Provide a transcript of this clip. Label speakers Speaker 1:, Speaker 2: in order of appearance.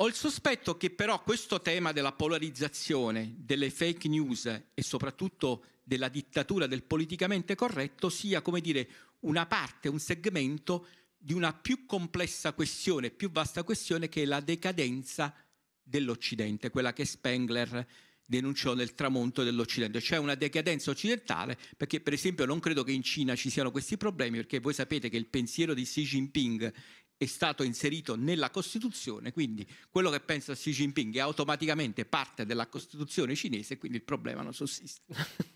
Speaker 1: Ho il sospetto che però questo tema della polarizzazione, delle fake news e soprattutto della dittatura del politicamente corretto sia, come dire, una parte, un segmento di una più complessa questione, più vasta questione che è la decadenza dell'Occidente, quella che Spengler denunciò nel tramonto dell'Occidente, cioè una decadenza occidentale, perché per esempio non credo che in Cina ci siano questi problemi, perché voi sapete che il pensiero di Xi Jinping è stato inserito nella Costituzione, quindi quello che pensa Xi Jinping è automaticamente parte della Costituzione cinese, quindi il problema non sussiste.